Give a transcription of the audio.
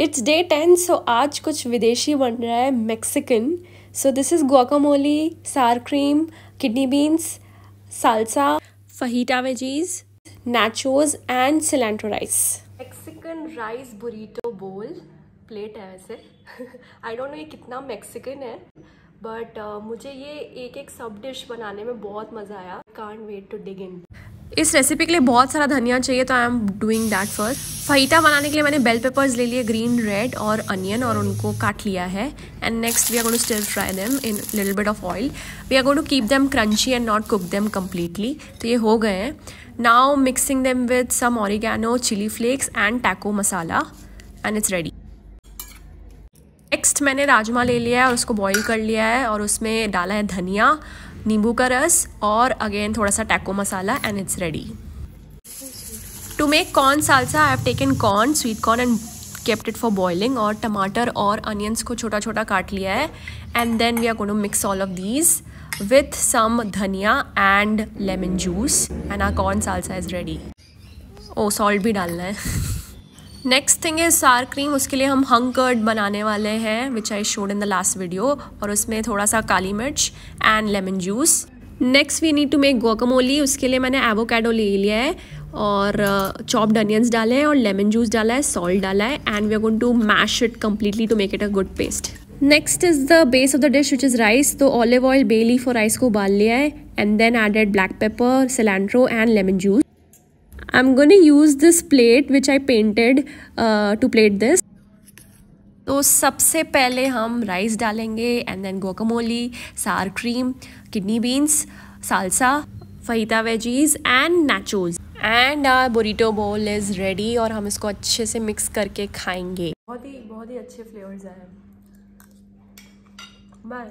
It's day ten so आज कुछ विदेशी बन रहा है Mexican so this is guacamole sour cream kidney beans salsa fajita veggies nachos and cilantro rice Mexican rice burrito bowl plate है वैसे I don't know ये कितना मेक्सिकन है बट uh, मुझे ये एक एक सब डिश बनाने में बहुत मज़ा आया कान वेट टू डिग इन इस रेसिपी के लिए बहुत सारा धनिया चाहिए तो I am doing that first fajita बनाने के लिए मैंने बेल पेपर्स ले लिए ग्रीन रेड और अनियन और उनको काट लिया है and next we are going to still fry them in little bit of oil we are going to keep them crunchy and not cook them completely तो ये हो गए हैं now mixing them with some oregano chilli flakes and taco masala and it's ready next मैंने राजमा ले लिया है और उसको बॉईल कर लिया है और उसमें डाला है धनिया नींबू का रस और अगेन थोड़ा सा taco masala and it's ready to make corn salsa I have taken corn sweet corn and kept it for boiling और टमाटर और अनियंस को छोटा छोटा काट लिया है and then we are going to mix all of these with some dhania and lemon juice and our corn salsa is ready oh salt भी डालना है next thing is sour cream उसके लिए हम हंग कर्ड बनाने वाले हैं which I showed in the last video और उसमें थोड़ा सा काली मिर्च and lemon juice next we need to make guacamole उसके लिए मैंने एवोकेडो ले लिया है और चॉप्ड uh, अनियंस डाले हैं और लेमन जूस डाला है सॉल्ट डाला है and we are going to mash it completely to make it a good paste next is the base of the dish which is rice तो olive oil before rice को उबाल लिया है and then added black pepper cilantro and lemon juice I'm going to use this plate which I painted uh, to plate this. तो सबसे पहले हम rice डालेंगे and then guacamole sour cream kidney beans salsa fajita veggies and nachos and our burrito bowl is ready और हम इसको अच्छे से मिक्स करके खाएंगे बहुत ही बहुत ही अच्छे फ्लेवर्स हैं बाय